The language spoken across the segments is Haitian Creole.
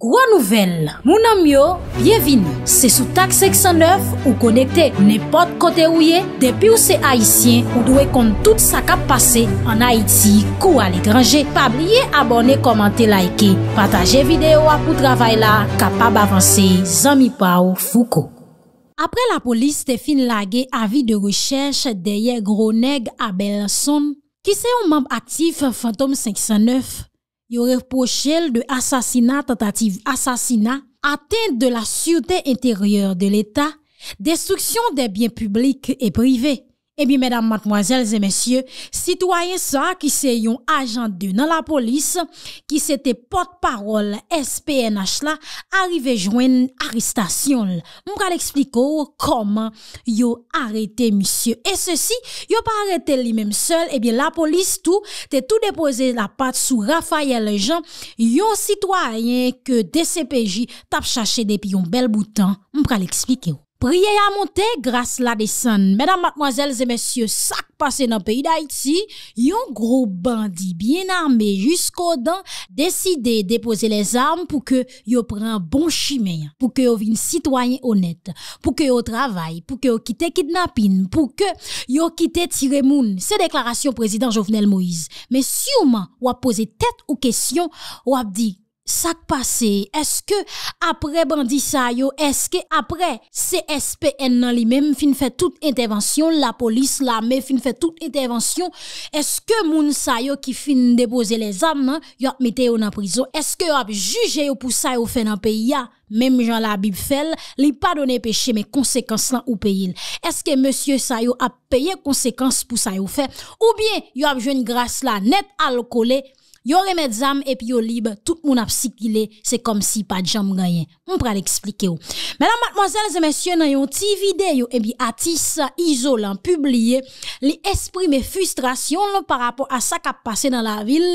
Gro nouvel, mounan myo, bienvin, se sou tak 609 ou konekte nepot kote ouye, depi ou se Haitien ou dwe kont tout sa kap pase an Haiti kou al ekranje, pa blye abone komante laike, pataje videyo apou travay la, kapab avanse zami pa ou fouko. Apre la polis, Stéphine Laguet avi de rechèche deye Groneg Abelson, ki se yon mamb aktif Fantom 509. Yorè pochèl de asasinat tentative asasinat atènde de la surdè intèryèr de l'État, destruksyon de bièn publik et privè. E eh bi mèdam matmoazèl zè mèsyè, sitwayen sa ki se yon ajan de nan la polis ki se te pot parol SPNH la arive jwen aristasyon lè. Mwen pral explike ou koman yo arete msyè. E se si yo pa arete li mèm sel, e bi la polis tou te tou depose la pat sou rafaye le jan, yon sitwayen ke DCPJ tap chache depi yon bel boutan, mwen pral explike ou. Priye a montè grase la desan. Mèdam matmoazèl zè mèsyè sak pase nan peyi d'Haïti, yon gro bandi bien armè jusqu'o dan deside depose les arm pou ke yon pren bon chimè. Pou ke yon vin sitwayen honèt, pou ke yon travay, pou ke yon kite kidnapin, pou ke yon kite tiremoun, se deklarasyon prezident Jovenel Moïse. Mè syouman wap pose tèt ou kesyon, wap di, Sak pase, eske apre bandi sayo, eske apre CSPN nan li mem fin fè tout intervensyon, la polis, la me fin fè tout intervensyon, eske moun sayo ki fin depoze le zanman, yo ap mete yo nan prizon, eske yo ap juje yo pou sayo fè nan peyi ya, mem jan la bib fel, li pa done peche men konsekans lan ou peyi il. Eske monsye sayo ap peye konsekans pou sayo fè, ou bien yo ap jwen grase la net al kole, yon remèd zam epi yon libe tout moun ap sikile, se kom si pa djam ganyen, moun pral explike ou menan matmozèl zè mèsyon nan yon ti videyo epi atis isolan, publiye, li esprime frustrasyon lò par rapport a sa kap pase nan la vil,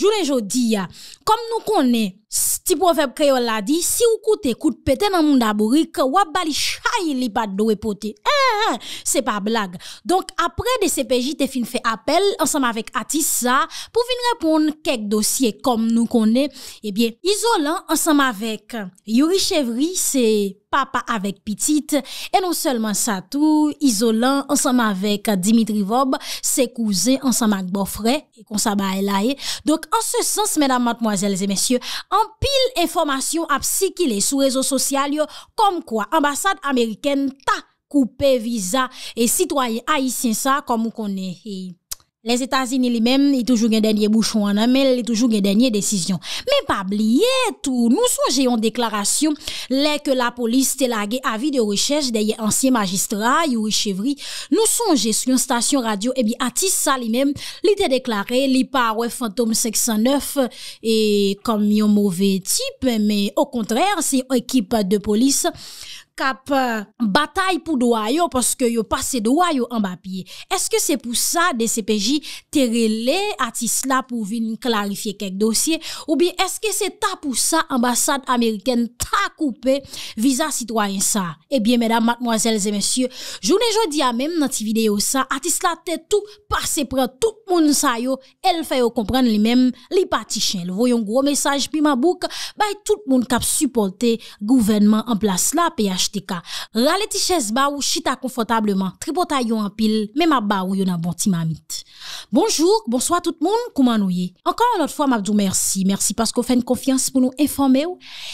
jounen jodi ya, kom nou konè, se Ti proverb kreol la di, si ou koute koute pete nan moun da bourik, wap bali chaye li pat do epote. Eh, eh eh, se pa blag. Donk apre de sepeji te fin fe apel ansanm avek Atissa pou fin repoun kek dosye kom nou konen. Ebyen, izolan ansanm avek Yuri Chevri se... pa pa avèk pitit, e nou selman sa tou, izolan, ansam avèk Dimitri Vob, se kouze, ansam ak bofre, e kon sa bae lae. Dok, an se sens, mèdam matmoazèl zè mèsyè, an pil informasyon ap si ki lè sou rezo sosyal yo, kom kwa ambasad Ameriken ta koupe viza, e sitwaye a yi sien sa, kom mou konè. Les Etats-Unis li mèm, li toujou gen denye bouchon an amè, li toujou gen denye desisyon. Mè pa blie tout, nou son jè yon deklarasyon, lè ke la polis te lage avi de rechèj de yon ansye magistra, yon rechèvri, nou son jè syon stasyon radyo, e bi atis sa li mèm, li te deklarè, li pa wè fantom 609, e kom yon mouvè tip, mè o kontrèr, se ekip de polis, kap euh, batay pou doa yo poske yo pase doa yo an bapye. Eske se pou sa de se peji tere le atis la pou vin klarifiye kek dosye? Ou bi eske se ta pou sa ambasade Ameriken ta koupe viza sitwayen sa? E biye medam matmoazelze mensyo, jounen jodi a mem nan ti video sa, atis la te tou pase pre, tout moun sa yo el fay yo komprene li men li pati chen. Voyon gro mesaj pi ma bouk, bay tout moun kap supporte gouvenman an plas la peya teka. Rale ti ches ba ou chita konfotableman, tripota yo an pil me ma ba ou yo nan bonti mamit. Bonjouk, bonswa tout moun, kouman nou ye? Ankon anot fwa, mabdou mersi. Mersi paskou fen konfians pou nou enfome ou.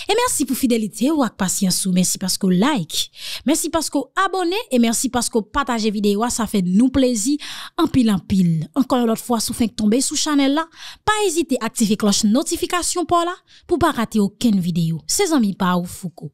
E mersi pou fidelite ou ak pasyen sou. Mersi paskou like. Mersi paskou abone. E mersi paskou pataje videyo a. Sa fe nou plezi, anpil anpil. Ankon anot fwa, sou fen k tombe sou chanel la. Pa ezite aktife kloche notifikasyon pou la. Pou pa rate ou ken videyo. Se zanmi pa ou foukou.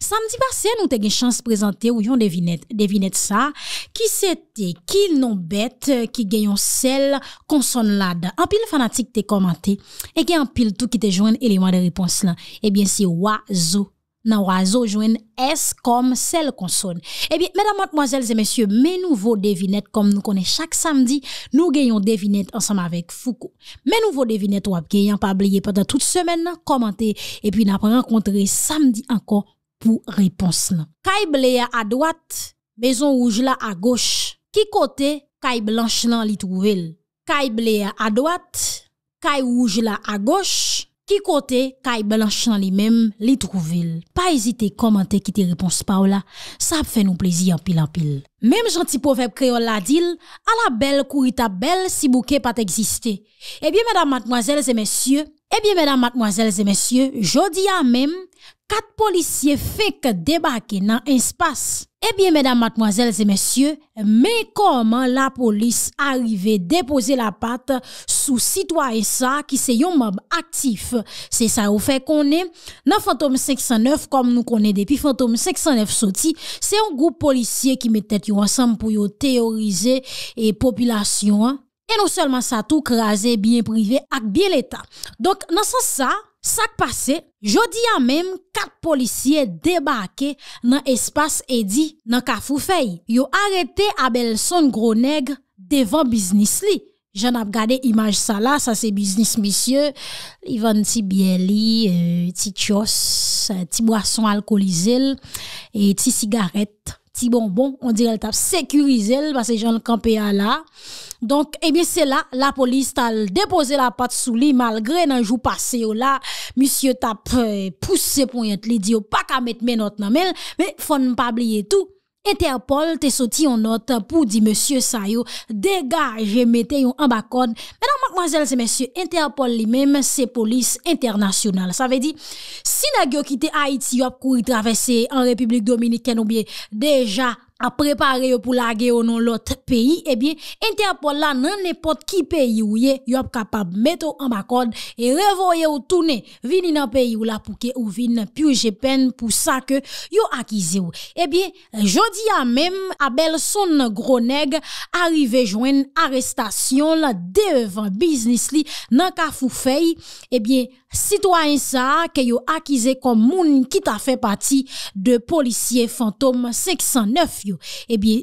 Samdi basen, nou te gen chans prezante ou yon devinet sa. Ki sete, ki nonbet, ki genyon sel. konson la da. An pil fanatik te komante e gen an pil tou ki te jwen eleman de repons la. Ebyen eh si wazo nan wazo jwen es kom sel konson. Ebyen, eh mèdam matmoazèl zè mèsyè, mè nouvo devinet kom nou konè chak samdi nou genyon devinet ansanm avèk foukou. Mè nouvo devinet wap genyon pa bleye patan tout semen nan komante e pi nan pre-renkontre samdi ankon pou repons la. Kay bleye a doat, bezon ouj la a goch, ki kote kay blanche nan li touvel? Kay bleye a doat, kay wouj la a goch, ki kote, kay belan chan li mem li trouvil. Pa ezite komante ki te repons pa ou la, sa ap fè nou plezi anpil anpil. Mem janti pofèp kreol la dil, ala bel kouri ta bel si bouke pat eksiste. Ebyen mèdam matmwazèl zè mèsyè, ebyen mèdam matmwazèl zè mèsyè, jodi a mem, kat polisye feke debake nan en spas. Ebyen mèdam matmoazèl zè mèsyè, mè koman la polis arive depoze la pat sou sitwa e sa ki se yon mob aktif. Se sa ou fe konen nan Fantom 509 kom nou konen depi Fantom 509 soti, se yon goup polisye ki metet yon ansam pou yon teorize e populasyon. E nou selman sa tou krasè byen privè ak byen lèta. Donk nan san sa... Sak pase, jodi an mem, kat polisye debake nan espas edi nan kafou fey. Yo arete abel son gro neg devan biznis li. Jan ap gade imaj sa la, sa se biznis misye. Ivan ti bieli, euh, ti chos, ti boason alkoolizil, e ti sigaret, ti bonbon. On direl tap sekurizil ba se jan kampia la. Donk, e mi se la, la polis tal depose la pat sou li malgre nan jou pase yo oh la, misye tap euh, pousse pou yon tli diyo oh, pa kamet menot nan men, me fon mpabliye tou, Interpol te soti yon not pou di misye sayo, degaje meteyon an bakon, menan mankmanzel se misye Interpol li menm se polis internasyonal. Sa ve di, sinagyo ki te Haiti yo ap kou yi travese an Republik Dominik, ken ou biye deja. a prepare yo pou lage yo nan lot peyi, ebyen, eh ente apol la nan nepot ki peyi yo ye, yo ap kapab meto an bakod, e revoye yo toune, vini nan peyi yo la pou ke ou vini, pi ou jepen eh pou sa ke yo akize yo. Ebyen, jodi a mem, abel son nan gro neg, arive jwen, arestasyon la, devan, biznis li, nan ka fou fey, ebyen, eh sitwa yon sa, ke yo akize kom moun ki ta fe pati de policye fantom 509 yo. you. Eh bien,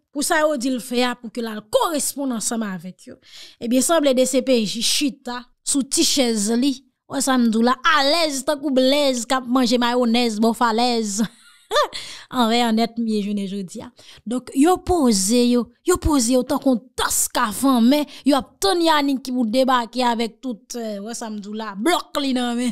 pour ça yo dit le faire ah, pour que la corresponde ensemble avec eux et eh bien semble de CPJ chita sous tichèze li ouais ça me à l'aise tant kou blaise cap manger mayonnaise bon falaise l'aise en net mieux jeune aujourd'hui hein. donc yo posé yo yo posé autant qu'on tasse qu'avant mais yo a Tony Yannick qui vous débarquer avec tout euh, ouais ça me la bloc li nan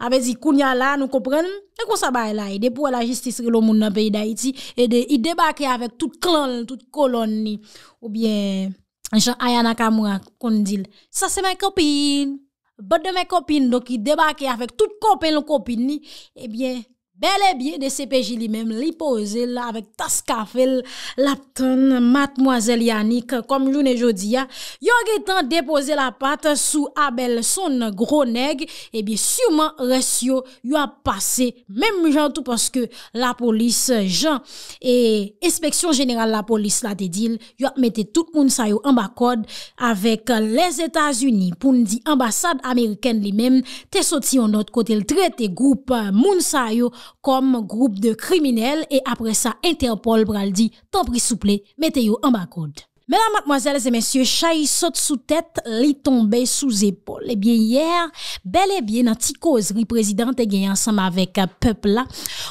avez ah, ben, dit kounya là nous comprenons et qu'on ça bail là et pour la justice le monde dans pays d'Haïti et de il débarquer avec toute clan toute colonne ou bien Jean Ayana Kamura qu'on dit ça c'est ma copine bonne de mes copines donc il débarquer avec toute copine copines. eh bien bel e bie de sepeji li mem li poze la avek tas kafel lapten matmoazel Yanik kom joun e jodi ya yo ge tan depoze la pat sou Abel son gro neg e eh bi suman res yo yo ap pase mem jan tout paske la polis jan e inspeksyon general la polis la te dil euh, yo ap mette tout moun sayo ambakod avek les Etats-Unis pou ndi ambasade Ameriken li mem te soti yon not kote l trete group moun sayo kom groub de kriminel e apres sa Interpol Braldi ton pris souple meteyo an bakoud. Madame, mademoiselles et messieurs, chahi saute sous tête, li tombe sous épaule. Eh bien, hier, bel et bien, nantikos, li prezident te genye ansam avèk pepl la,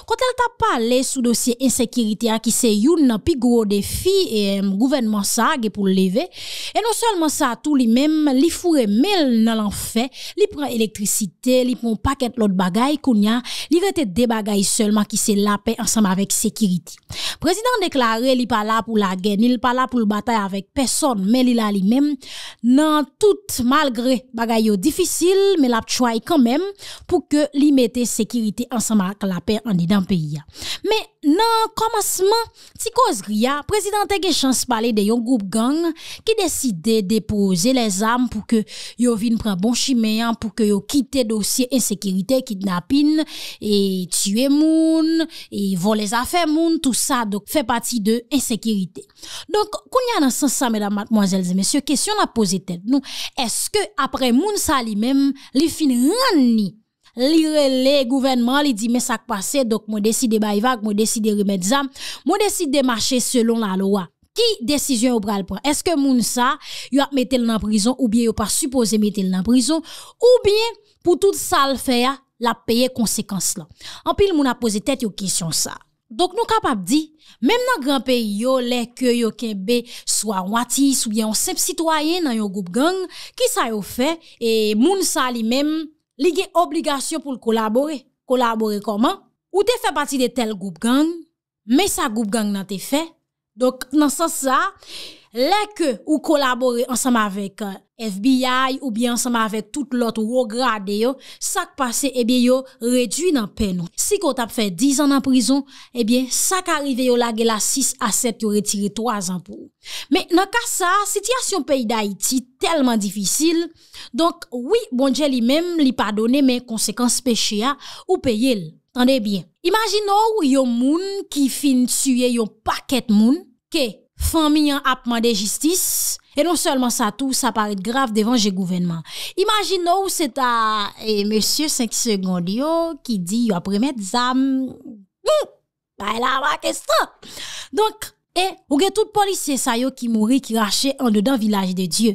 kont el ta pale sou dosye insekiriti a ki se youn nan pi gro defi, e gouvenman sa agè pou leve, e non selman sa tou li mem, li fure mel nan lan fè, li pren elektrisite, li pon pakèt lot bagay kounyan, li rete de bagay selman ki se lapè ansam avèk sekiriti. Prezident deklare li pa la pou la gen, li pa la pou lbata ya vek peson men li la li men, nan tout malgre bagay yo difisil, men lap chwae kan men pou ke li mette sekirite ansanman ak la pen ane dan peyi ya. Men nan komasman, ti koz ria, prezidenten gen chans pale de yon goup gang ki deside depoze les am pou ke yo vin pren bon chimeyan pou ke yo kite dosye ensekirite, kidnapin, e tue moun, e vol les afe moun, tout sa, doke fe pati de ensekirite. Donk, koun ya nan Sansan, mèdam, mademoiselles et messieurs, kèsyon ap pose tèd nou, eske apre moun sa li mèm, li fin ran ni li rele gouvernement, li di mè sak pase, dok mou deside bay vag, mou deside remèd zam, mou deside mâche selon la loa. Ki desisyon ou pral pran? Eske moun sa yo ap mette l nan prizon ou bien yo pa suppose mette l nan prizon ou bien pou tout sa l fè ya, la peye konsekans la. Anpil moun ap pose tèd yo kèsyon sa. Dok nou kapap di, mem nan gran peyi yo le ke yo kebe swa wati soubyen sep sitwayen nan yon goup gang, ki sa yo fe, e moun sa li mem, li ge obligasyon pou l kolabore. Kolabore koman? Ou te fe pati de tel goup gang, me sa goup gang nan te fe, Donk nan san sa, lèk ou kolabore ansam avèk eh, FBI ou bè ansam avèk tout lòt ou wò gradè yo, sak pase e eh bè yo redwi nan penon. Si kout ap fè 10 an nan prizon, e eh bè sak arrive yo la gè la 6 a 7 yo retiri 3 an pou. Mè nan ka sa, sityasyon peyi d'Haïti telman difisil, donk wè bon djè li mèm li pa donè mè konsekans peche ya ou peyè lè. Tande bè. Imagin nou yon moun ki fin suye yon paket moun, Ke, fami yon apman de jistis, e non selman sa tou, sa paret grave devanje gouvenman. Imagin nou, se ta, e, monsye 5 second yo, ki di, yon apremet zam, mou, hmm, pa e la wakestan. Donk, e, ou gen tout polisye sa yo ki mouri, ki rache, an de dan vilaj de Diyo.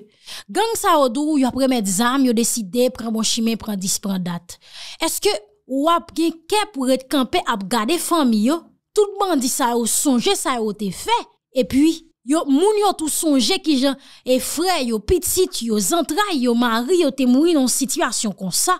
Gang sa yo dou, yon apremet zam, yon deside, pran monshi men, bon pran dispran dat. Eske, ou ap gen kep ou et kampe ap gade fami yo, toutman di sa yo sonje, sa yo te fey, E pi, yo moun yo tou sonje ki jan efrey, yo pitit, yo zantray, yo mari, yo temou yon sitwasyon kon sa.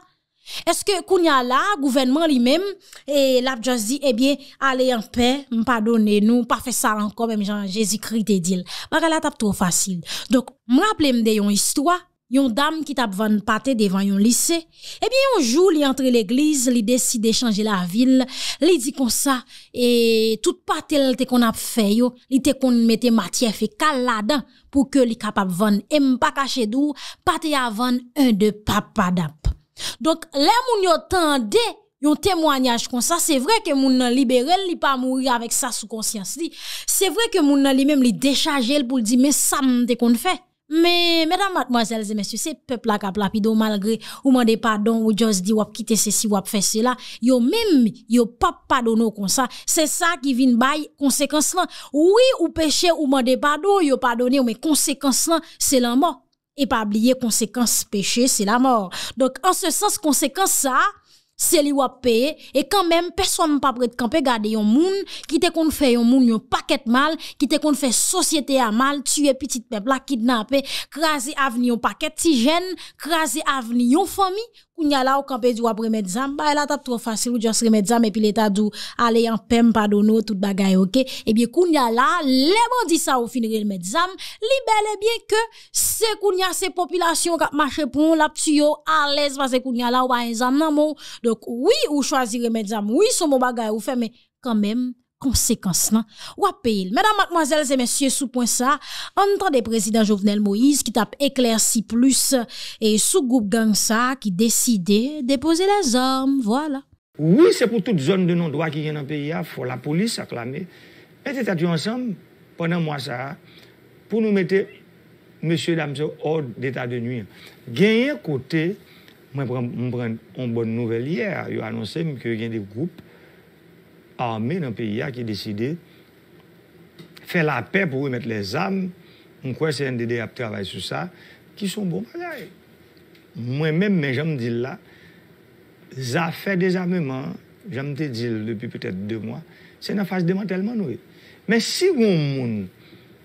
Eske koun ya la, gouvenman li menm, e lap jo zi, e eh bie, ale yon pe, mpadone nou, pa fe sa ankom, jen, jesikri te dil. Bakal atap tro fasil. Dok, mraple mde yon histwa. yon dam ki tap van pate devan yon lise, ebyen yon jou li entre l'eglise, li deside chanje la vil, li di kon sa, e tout patel te kon ap feyo, li te kon mette matye fe kal la dan, pou ke li kapap van, e mpa kache dou, pate ya van, un de papadap. Donk, le moun yo tende, yon temwanyaj kon sa, se vre ke moun nan libere, li pa mouye avèk sa sou konsyans li, se vre ke moun nan li mèm li dechaje el pou li di, me sa moun te kon fey, Mais, mesdames, mademoiselles et messieurs, c'est peuple qui a malgré ou des pardon ou juste dit ou quitter ceci ou fait cela. Yo même, yo pas pardonné comme ça. C'est ça qui vient bail conséquence là. Oui, ou péché ou des pardon, yo pardonné, mais conséquence là, c'est la mort. Et pas oublier conséquence péché, c'est la mort. Donc, en ce sens, conséquence ça, Sè li wap peye, e kan menm perswam pa bret kan pe gade yon moun, ki te kon fè yon moun yon paket mal, ki te kon fè sosyete a mal, tue pitit pe blakid nape, krasi avni yon paket si jen, krasi avni yon fami. Ou y a là, au campé du après remet bah, là, tape trop facile, ou just remet zam, et puis l'état du, allez, en pem, pardonno, tout bagay, ok? Eh bien, qu'on y a là, les bandits ça, au finir le zam, li bel et bien que, c'est qu'on y a ces populations qui marchent pour la tuyo à l'aise, parce qu'on y a là, ou pas un zam, non, Donc, oui, ou choisir remettre zam, oui, son bon bagay, ou fait, mais, quand même, conséquences ou à payé mesdames mademoiselles et messieurs sous point ça en temps des président Jovenel Moïse qui tape éclairci plus et sous groupe gang ça qui de déposer les armes voilà oui c'est pour toute zone de non droit qui vient dans le pays il hein. faut la police acclamer à dire ensemble pendant mois ça pour nous mettre monsieur dames hors d'état de nuit gagner côté moi prends une bonne nouvelle hier il a annoncé que y a des groupes a ame nan peyi ya ki deside fe la pe pou we met les ame mwen kwen se yon dede ap travay sou sa ki son bon bagay mwen men men jom di la za fe dezame man jom te di le depi petet 2 mwa se nan fase deman telman nou e men si goun moun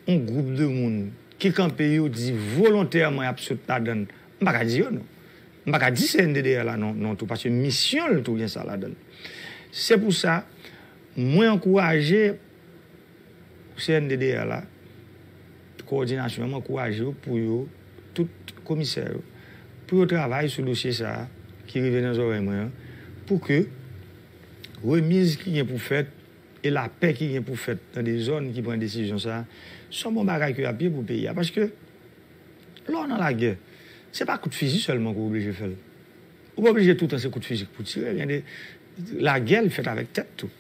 moun goup de moun ki kan peyo di volontèrman ap sot padan mbaka di yo nou mbaka di se yon dede la nan tout pasye misyon loutou gen sa la dan se pou sa mwen kouwaje, ou se yon dèdè la, koordinasyon, mwen kouwaje ou pou yo, tout komiser ou, pou yo travay sou dosye sa, ki rive nan zore mwen, pou ke, remise ki gen pou fèt, e la pek ki gen pou fèt, nan de zon ki pren desijon sa, son bon bagay ki wapye pou pey ya, paske, lò nan la gè, se pa kout fizi selman kou oubleje fel, ou oubleje tout an se kout fizik pou tirè, la gè l fèt avèk tètou,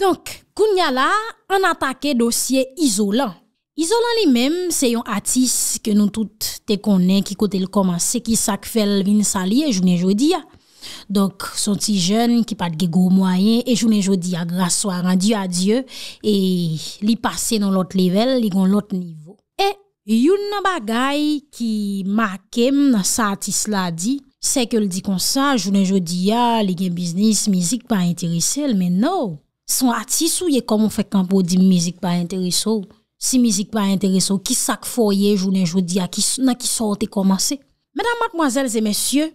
Donk, kounya la, an atake dosye izolan. Izolan li menm, se yon atis ke nou tout te konen ki kote l komanse ki sak fel vin sali e jounen jodi ya. Donk, son ti jen ki pat ge gou mwayen e jounen jodi ya, graswa, randi adye, e li pase nan lot level, li gon lot nivou. E, yon nan bagay ki ma kem sa atis la di, se ke l di konsan, jounen jodi ya, li gen biznis, mizik, pa entirisel, men nou. Son atis ou ye komon fèk anpou di mizik pa interesou? Si mizik pa interesou, ki sak foye jounen joudi na ki sorti komanse? Mèdam, matmoazèl, zè mèsyè,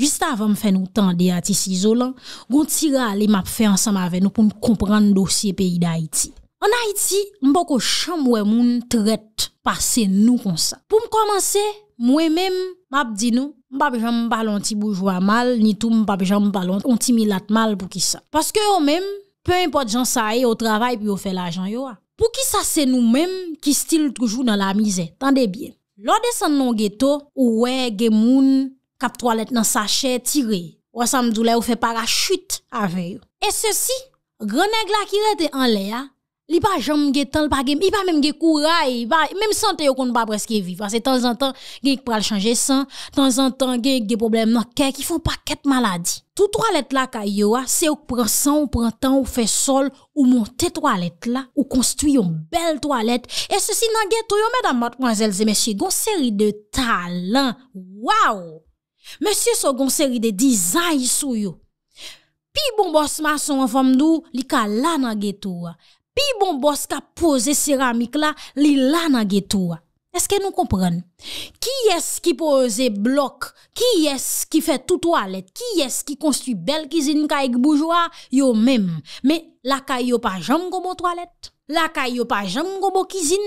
jist avan m fè nou tan de atis izolant, goun tira ale map fè ansam avè nou pou m kompran dosye peyi da Haiti. An Haiti, m poko chan mwè moun tret pase nou konsa. Pou m komanse, mwè mèm map di nou, m papè jan m balon ti boujwa mal, ni tou m papè jan m balon ti milat mal pou ki sa. Paske yo mèm, Pe impote jan sa e, ou travay pi ou fe la jan yo a. Pou ki sa se nou menm ki stil toujou nan la mize, tan de bie. Lode san nou geto, ou we, gemoun, kap toalet nan sachet tire. Ou asam doulè ou fe para chute avè yo. E se si, grenè gla ki rete an le a, Li pa jom ge tan, li pa gem, li pa menm ge kouray, li pa menm sante yo kon ba preske viv. Ase tan zan tan gen ek pral chanje san, tan zan tan gen ek ge problem nan kek, i foun pa ket maladi. Tou toalet la ka yo a, se yo pren san, ou pren tan, ou fe sol, ou monte toalet la, ou konstu yon bel toalet, e sosi nan geto yo, medan matpon zelze, mesye, gonseri de talan, waw! Mesye so gonseri de dizay sou yo. Pi bonbos maso an fom do, li ka la nan geto yo a. Pi bon bos ka pose ceramik la, li lan a getou a. Eske nou kompren? Ki es ki pose blok? Ki es ki fe tout toalet? Ki es ki konstu bel kizin ka ek boujwa? Yo men. Me, laka yo pa jam gobo toalet? Laka yo pa jam gobo kizin?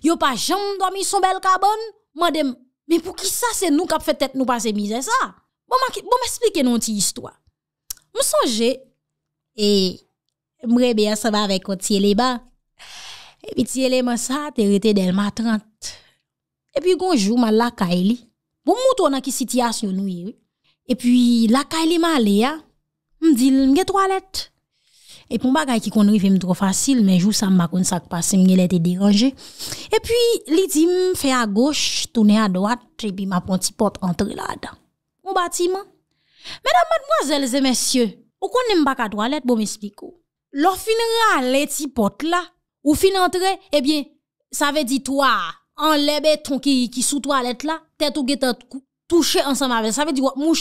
Yo pa jam do mi sobel kabon? Ma dem, me pou ki sa se nou kap fe tet nou pase mize sa? Bo bon, m'esplike nou ti istwa. M'sanje, eee, Mbre be ya se va vek o tyele ba. E pi tyele man sa, te rete del ma 30. E pi gonjou man laka e li. Bon moutou nan ki siti as yo nou yi. E pi laka e li man le ya. Mdil mge toalet. E pon bagay ki konri fem tro fasil, menjou sa mma kon sak pasi mge lete deranje. E pi li di m fe a goch, tounen a doat, trebi ma pon ti pot antre la da. Pon bati man. Medan madmoazelze men sye, ou kon ne m baka toalet bon me spiko. L'on finira les petits potes là, ou fin entre, eh bien, ça veut dire toi, en les béton qui, qui sous toilette là, tête ou guette touché ensemble avec. Ça veut dire, ou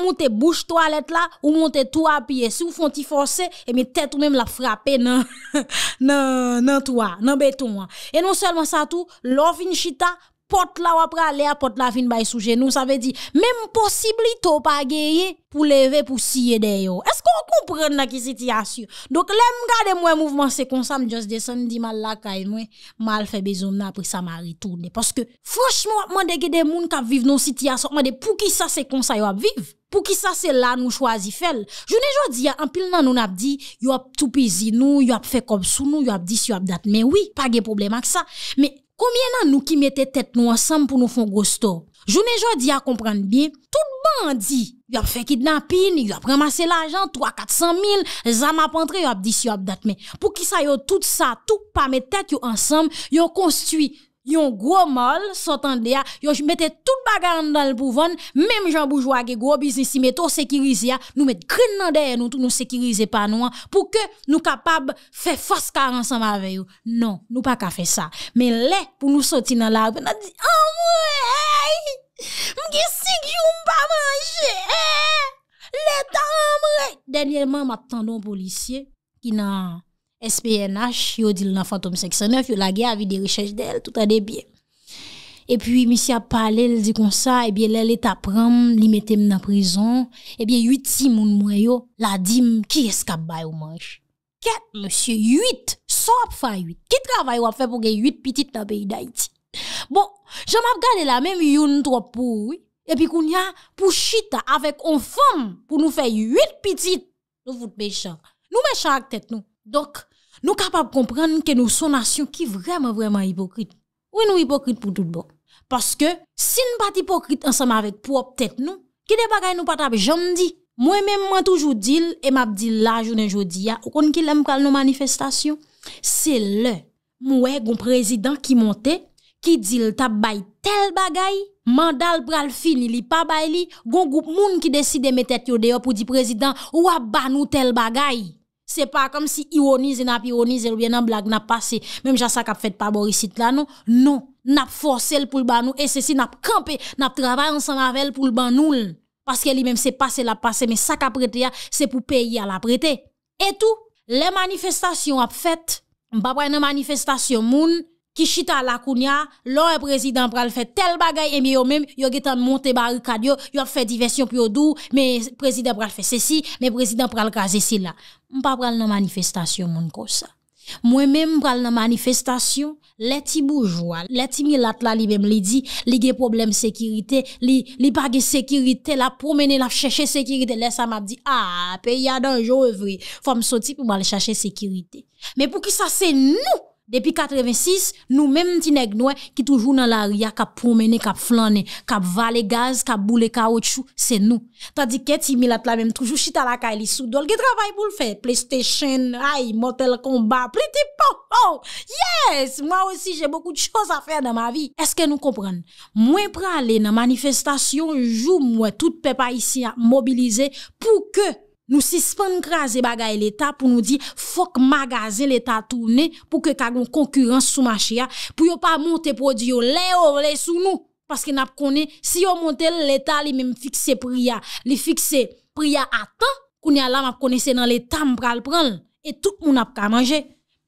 monter bouche toilette là, ou monte toi à pied. Si vous font force... eh bien, tête ou même la frappe nan nan nan toi, nan béton. Et non seulement ça tout, l'on fin chita, pot la wap prale a pot la fin bay sou genou, sa ve di, mem posibli to pa geye, pou leve pou siye de yo. Esko an komprende na ki siti asyo? Dok lem gade mwen mouvman se konsa, mdios de san di mal la kaye mwen, mal fe bezon na pou sa ma ritourne. Poske, frosch mwen wap mwende ge de moun kap viv nou siti asyo, mwende pou ki sa se konsa yo ap viv, pou ki sa se la nou chwazi fel. Je ne jo di ya, an pil nan nou nap di, yo ap toupizi nou, yo ap fe kom sou nou, yo ap dis yo ap dat, men wii, pa ge problem ak sa. Men, Koumye nan nou ki mette tet nou ansam pou nou fon gos to? Jounen jodi a komprende bin, tout bandi. Yop fekid nan pin, yop remase l'ajan, 3-400 mil, zan mapantre, yop disi, yop datme. Pou ki sa yo tout sa, tout pa mette tet yo ansam, yo konstwi... Yon gwo mol sotande ya, yo jmete tout bagaran nan l pou von, mèm jan boujwa ge gwo biznis si meto sekirize ya, nou met kren nan deye nou tou nou sekirize pa nou an, pou ke nou kapab fè foska ansan ma veyo. Non, nou pa ka fè sa. Mè lè pou nou soti nan la, mè nan di, Amouè, mge sik joun pa manje, lè dan amouè. Dèlèman m'a tando un policie ki nan... S-P-N-H, yo di l nan fantom 59, eh eh yo la ge avi de rechèche del, tout ane biye. E pi, misi ap pale, li di kon sa, e biye lè lè ta pram, li metem nan prizon, e biye yut si moun mwè yo, la dim ki eskap bay ou manj. Ket, monsie, yut, so ap fay yut. Kit kravay wap fè pou ge yut pitit tabe yu da iti? Bon, jama ap gade la mèm yu ntrop pou, e pi koun ya pou chita avèk on fèm pou nou fè yut pitit, nou fout mechak. Nou mechak tèt nou, dok. Nou kapap komprenn ke nou sonasyon ki vreman vreman hipokrit. Ou enou hipokrit pou tout bok. Paske, si nou pat hipokrit ansama vek pou op tèt nou, ki de bagay nou pat ap jom di. Mwen men mwen toujou dil, e map dil la jounen jodi ya, ou konn ki lem pral nou manifestasyon. Se le, mwen goun prezidant ki monte, ki dil tap bay tel bagay, mandal pral fin li, pa bay li, goun goun moun ki deside met tèt yo deyo pou di prezidant, ou ap ban nou tel bagay. c'est pas comme si ironiser n'a ironise ou bien en blague n'a passé même si ça qu'a fait pas Borisite là non non n'a forcé pour le banou nous et ceci n'a campé n'a travaillé ensemble avec pour le ban nous parce que lui-même c'est passé la passé mais ça qu'a prêté c'est pour payer à la prêté et tout les manifestations a faites pas une manifestation moun Ki chita la kounya, lò e prezident pral fè tel bagay eme yo mèm, yo getan monte bari kadyo, yo fè diversyon pi yo dou, mè prezident pral fè sèsi, mè prezident pral kaze sèsi la. Mpa pral nan manifestasyon moun kosa. Mwen mèm pral nan manifestasyon, lè ti boujwa, lè ti milat la li bèm lè di, li gen problem sekirite, li bagè sekirite la, pou mè ne la fè chèche sekirite lè, sa m ap di, a, ah, pe yad anjou evri, fòm soti pou mwa lè chèche sekirite. Mè pou ki sa sè nou, Depi 86, nou mèm ti neg nouè e, ki toujou nan la ria kap promene, kap flane, kap vale gaz, kap boule kaoutchou, se nou. Ta di ket ti milat la mèm toujou chitala ka elisou, do lge travay pou lfe. PlayStation, aï, motel komba, pliti poho, yes! Mwa osi jè boku t'chose a fè nan ma vi. Eske nou kompran? Mwen pran lè nan manifestasyon, jou mwen tout pepa isi a mobilize pou ke... Nou sispan krasi bagay l'Etat pou nou di fok magaze l'Etat toune pou ke kagoun konkurence sou machia pou yo pa monte prodiyo le ou le sou nou. Paske nap kone si yo monte l'Etat li menm fikse priya. Li fikse priya atan koun ya lam ap kone se nan l'Etat mpral pral. E tout moun ap kamanje.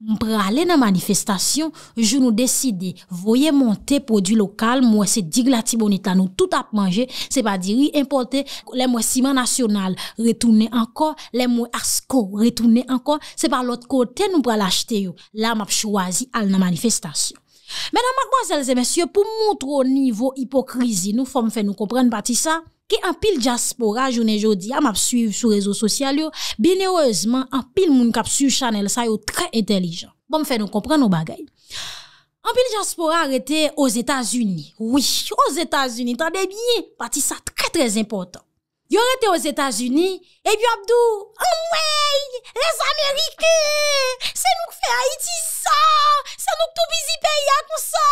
Mprale nan manifestasyon, jounou deside voye monte prodwi lokal mwese digla ti bonita nou tout ap manje, se pa diri importe le mwese siman nasyonal retoune ankor, le mwese asko retoune ankor, se pa lot kote nou prale achete yo, la map chwazi al nan manifestasyon. Menan, madmoazelze, mensye, pou moutro nivou hipokrizi nou fòm fè nou komprenn pati sa, ki an pil jaspora jounen jodi am ap suiv sou rezo sosyal yo, bine oezman an pil moun kap suiv chanel sa yo trè entelijan. Pòm fè nou komprenn nou bagay. An pil jaspora arete os Etats-Unis, oui, os Etats-Unis, tan bebiye, pati sa trè trè impotant. Yo rete yo Etas-Uni, ebyou Abdo, oh, Anwey, les Amerike, se nouk fe Haiti sa, se nouk toubizi peyak nou sa,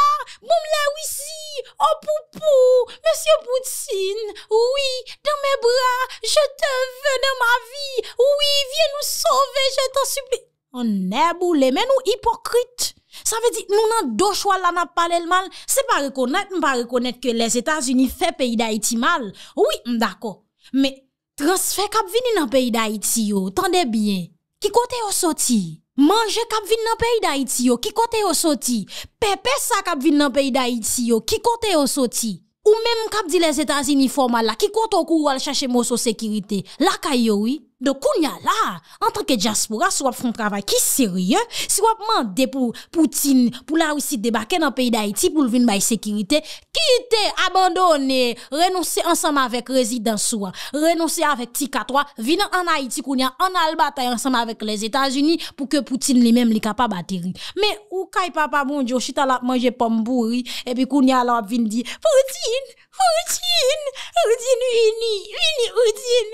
moum la wisi, o poupou, monsie Boutsin, oui, dan me bra, je te venen ma vi, oui, vye nou sove, je te supli, an ebou, le men nou hipokrit, sa ve di nou nan do choual la nap pale l mal, se pa rekonet, mpa rekonet ke les Etas-Uni fe peyi da Haiti mal, oui, mdako, Me, transfè kap vini nan peyi da iti yo, tande byen. Ki kote yo soti? Manje kap vini nan peyi da iti yo, ki kote yo soti? Pepe sa kap vini nan peyi da iti yo, ki kote yo soti? Ou menm kap di les etansi niforma la, ki koto kou al chache mou so sekirite? La kayo, oui? Donc, Kounia, là, en tant que diaspora, si on fait un travail qui est sérieux, si on demande pour Poutine, pour la Russie débarquer dans le pays d'Haïti, pour le venir la sécurité, quitter, abandonner, renoncer ensemble avec résidence, renoncer avec Tika 3, venir en Haïti, Kounia, en ensemble avec les États-Unis pour que Poutine lui-même soit capable d'atterrir. Mais, ou kay papa, bon Dieu, suis la manger pomme bourri, et puis qu'on y là, vient dire, Poutine, O djin, o djin ou yini, yini ou djin,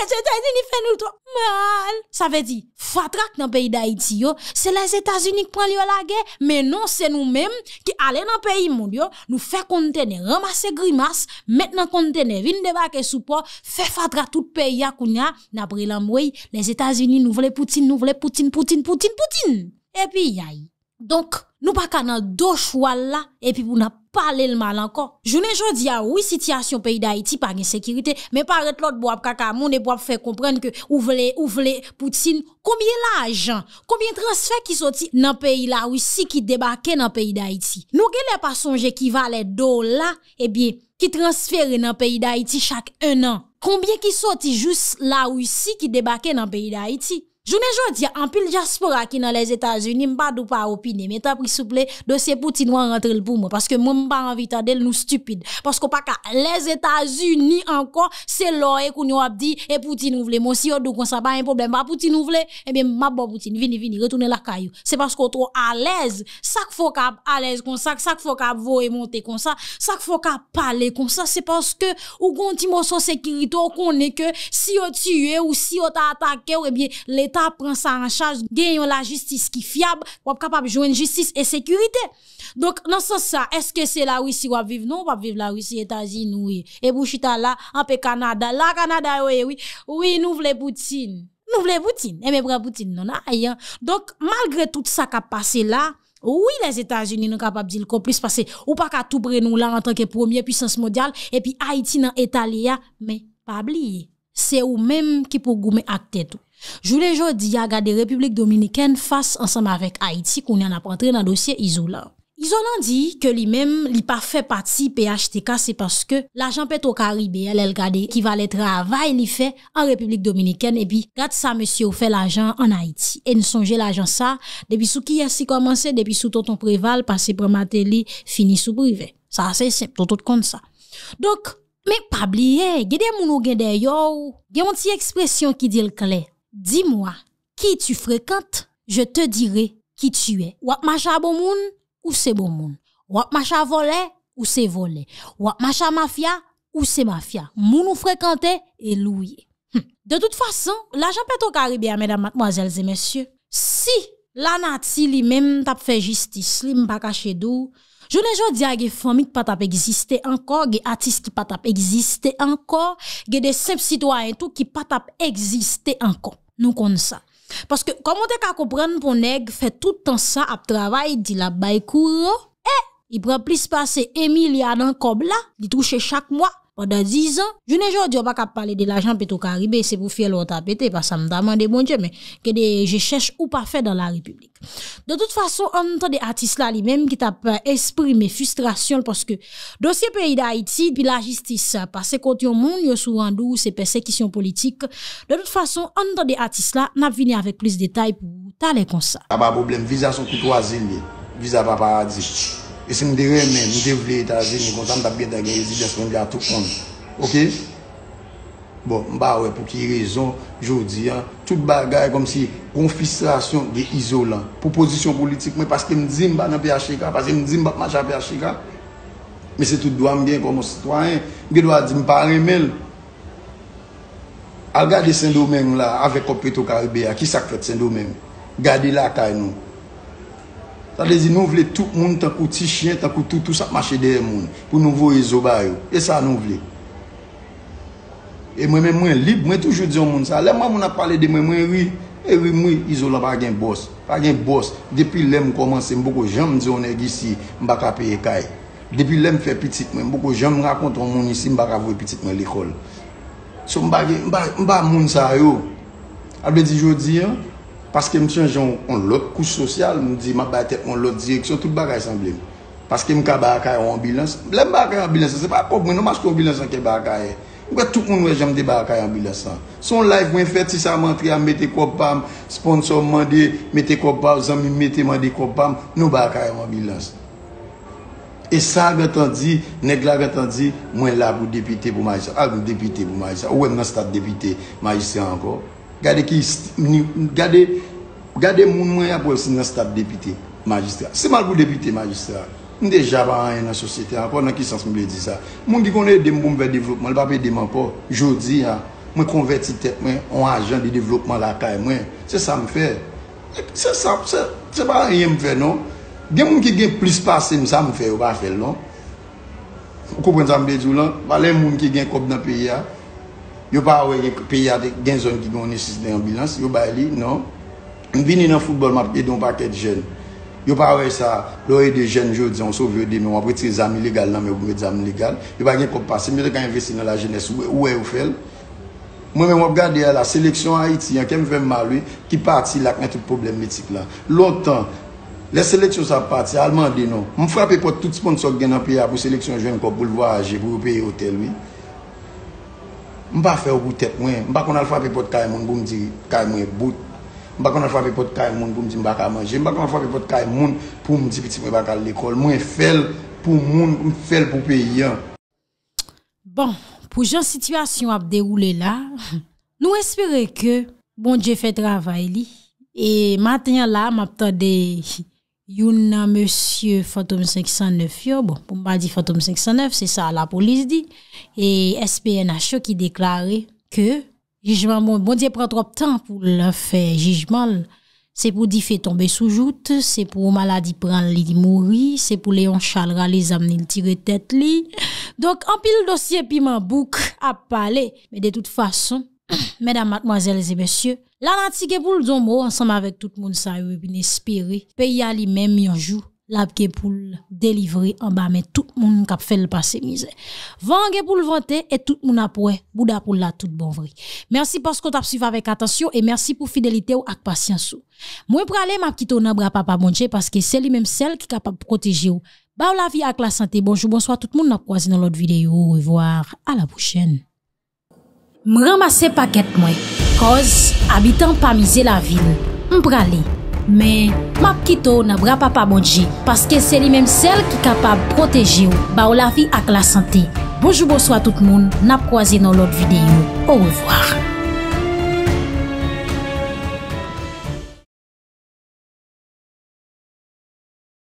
et zi ta djin yi fen ou tro mal. Sa ve di, fadrak nan peyi da iti yo, se le zi ta djin yi kwen li yo lage, menon se nou men, ki ale nan peyi moun yo, nou fe kontene ramase grimas, met nan kontene vinde bake soupo, fe fadrak tout peyi ya kou nya, nan bri lamwey, les e ta djin yi nou vle poutine, nou vle poutine, poutine, poutine, poutine. E pi ya yi. Donk nou pa ka nan do chwa la epi pou nan pale lman lankon. Jounen joun di a wis sityasyon peyi da iti pa gen sekirite, men paret lot bo ap kaka moun e bo ap fe komprende ke ou vle, ou vle, poutin. Koumye la ajan? Koumye transfer ki soti nan peyi la wisi ki debake nan peyi da iti? Nou gen le pasonje ki vale do la, ebyen, ki transfer nan peyi da iti chak en an. Koumye ki soti jous la wisi ki debake nan peyi da iti? Jounen jounen diya, an pil jaspora ki nan les Etats-Unis, m badou pa opine, me ta prisouple de se Poutine wang rentre l pou m, paske m m ba anvita del nou stupide, paske pa ka les Etats-Unis ankon, se lor e kou nou apdi e Poutine ou vle, monsi yo dou konsa ba yon problem, ba Poutine ou vle, ebe m mabou Poutine, vini vini, retoune la kayou, se paske o tro a lez, sak fok ap a lez konsa, sak fok ap vo e monte konsa, sak fok ap pale konsa, se paske ou konti mou so sekirito, konen ke si yo tue ou si yo ta atake, e l'État prend ça en charge, gagnons la justice qui fiable, pour être capable de jouer justice et sécurité. Donc, dans ce sens, est-ce que c'est la Russie ou va vivre? Non, on va vivre la Russie, États-Unis, oui. Et Bouchita là, en peu Canada, là, Canada, oui, oui. Oui, nous voulons Poutine. Nous voulons Poutine. Et eh mais Poutine, non, aïe. Hein. Donc, malgré tout ça qui a passé là, oui, les États-Unis nous capables de dire Plus parce que ou pas qu'à tout nous là en tant que première puissance mondiale et puis Haïti dans Italie hein. mais pas oublier c'est ou même qui pour goumer à tête. Jou lè jò di a gade Republik Dominikèn fase ansam avèk Haiti koun yon ap rentre nan dosye izou la. Izou nan di ke li mèm li pa fè pati PHTK se paske l'ajan pè to karibè lè l'gade ki valè travay li fè an Republik Dominikèn e bi gade sa mèsyou fè l'ajan an Haiti. E n sonje l'ajan sa, depi sou ki yasi komanse, depi sou toton preval, pase prè matè li, fini sou brive. Sa asè septotot kont sa. Dok, mèk pabliye, gede mounou gende yow, gen moun ti ekspresyon ki dil kley. Dis-moi, qui tu fréquentes, je te dirai qui tu es. Wap macha bon moun ou c'est bon moun. Wap macha volé ou c'est volé. Wap macha mafia ou c'est mafia. Moun ou fréquenté, et loué. Hm. De toute façon, l'agent pétrocaribéen, mesdames, mademoiselles et messieurs, si la nati lui même t'a fait justice, li m'a caché d'où, Jounen joun diya ge fwami ki pat ap egziste anko, ge atis ki pat ap egziste anko, ge de sep sitwa en tou ki pat ap egziste anko. Nou kon sa. Paske komon dek akopren pou neg, fe toutan sa ap travay di la bay kouro, e, i pwè plis pase emi li adan kob la, di touche chak mwa. pendant 10 ans, je ne aujourd'hui pas qu'à parler de l'argent pétro-caribé, c'est pour faire l'autre pété, parce que ça me demande, bon Dieu, mais que des, je cherche ou pas faire dans la République. De toute façon, on entend des artistes là, lui-même, qui t'a exprimé euh, frustration, parce que dossier pays d'Haïti, puis la justice, parce que quand yon monde, yon souvent d'où ces persécutions politiques. De toute façon, on entend des artistes là, n'a venu avec plus de détails pour t'aller comme ça. Pas ah de bah, problème, visa son plutôt asile, visa pas paradis. E se mde remen, mde vle etazi, mi kontan mda beda genye zi, jesman mde a tou kon. Ok? Bon, mba we pou ki rezon, jodi, an. Tout bagay kom si konfistrasyon genye izola. Proposisyon politikmen, paske mdzi mba nan piache ka, paske mdzi mba kmanja piache ka. Mese tout doan genye komo sitwanyen. Genye doan genye pari men. Al gade sendou men nou la, ave kopi to karbe ya, ki sak fete sendou men? Gade la kay nou. Sa de zi nou vle tout moun ta kou ti chien, ta kou toutous ap mache deye moun, pou nou vwe izo ba yo. E sa nou vle. E mwen mwen mwen lib, mwen toujou diyon moun sa. Lè mwen mwen ap pale de mwen mwen wè, e wè mwen mwen izo la bagen bos. Bagen bos. Depi lè mwen komanse, mboko jèm diyon e gisi mbaka peye kaj. Depi lè mwen fè pitit mwen, mboko jèm rakon ton moun isi mbaka vwe pitit mwen l'ekol. So mba moun sa yo. Albe di jodi yo. Paske mwen chanje yon lot kous sosyal, mwen di mwen bayte yon lot direksyon, tout baka yon semblèm. Paske mwen ka baka yon ambilans, mwen baka yon ambilans, se pa kòp mwen, mwen mas kòp ambilans anke baka yon. Mwen wè tout moun wè jom de baka yon ambilans an. Son live mwen fèt si sa mantri an mette kòp am, sponsor mande mette kòp am, zanmi mette mande kòp am, nou baka yon ambilans. E sa gwen tan di, neg la gwen tan di, mwen la wou depite pou ma yon san, al wou depite pou ma yon san, wè mwen stat depite ma yon san anko. Gade moun mwen apol si nan stat depite majistral. Se mal pou depite majistral. Mwen de jaban an yon nan sosyete an. Kwa nan ki sens mwen de di sa. Mwen ki konen dem pou mwen devlopman. Le pape deman pou. Jodi an. Mwen konverti tek mwen. On ajan di devlopman la kay mwen. Se sa mwen fe. Se sa. Se ba yon mwen fe non. Gen mwen ki gen plus pasen. Sa mwen fe. Ou ba fe lon. Ou koupen sa mwen de di ou lan. Valen mwen ki gen kop nan peyi an. yo pa wey peyade gen zon ki gouni sis de yon bilans, yo bay li, non m vini nan foupol map, edon pa ket jen yo pa wey sa lo wey de jen jo diyon, sou vey de non wapwe tri zami legal nan, me wapwe zami legal yo pa gen kop pasi, mwen de kan investi nan la jen ou e ou fel mwen me wap gade ya la seleksyon Haiti yon kem vey mal wey, ki parti lak neti problemetik la, longtan le seleksyon sa parti, alman de non m frapi pot touti pon tso gen nan peyade pou seleksyon jen kop boulevo aje, pou yon pey hotel wey Mba fe ou goutet mwen, mba konal fwa pe pot kay moun pou mdi kay mwen bout, mba konal fwa pe pot kay moun pou mdi mba ka manje, mba konal fwa pe pot kay moun pou mdi piti mwen baka l'ekol, mwen fel pou moun, mwen fel pou pe yon. Bon, pou jan situasyon ap deroule la, nou espere ke bon diye fe travay li, e matenyan la m ap ta de... Yon nan monsye Fatoum 509 yo, bon, pou mba di Fatoum 509, se sa la polis di, e SPNH ki deklare ke, jijman, bon, bon di e pran trop tan pou la fe jijman, se pou di fe tombe sou joute, se pou ou maladi pran li di mouri, se pou le yon chalra li zamen il tire tet li. Donk, an pil dosye pi man bouk ap pale, me de tout fason. Mesdames, mademoiselles et messieurs, la natige pour le zombo ensemble avec tout le monde ça et bien espérer pays à lui-même un jour la pour délivrer en bas mais tout le monde qui fait le passé misère. Vendez pour le vanter et tout le monde après bouda pour la toute bon vrai. Merci parce que t'as suivi avec attention et merci pour fidélité ou avec patience. Moi pour aller m'a petite au bras papa bonje parce que c'est lui même celle qui est capable protéger ou. Bah, la vie avec la santé. Bonjour, bonsoir tout le monde, n'a croisé dans l'autre vidéo. Au revoir, à la prochaine. M ramase paket mwen, koz abitan pa mize la vil, m pra li. Men, map kito nan bra pa pa bodje, paske se li menm sel ki kapab proteji ou, ba ou la vi ak la sante. Bojou bojou a tout moun, nap kwa zi nan lot videyo. Ou revoar.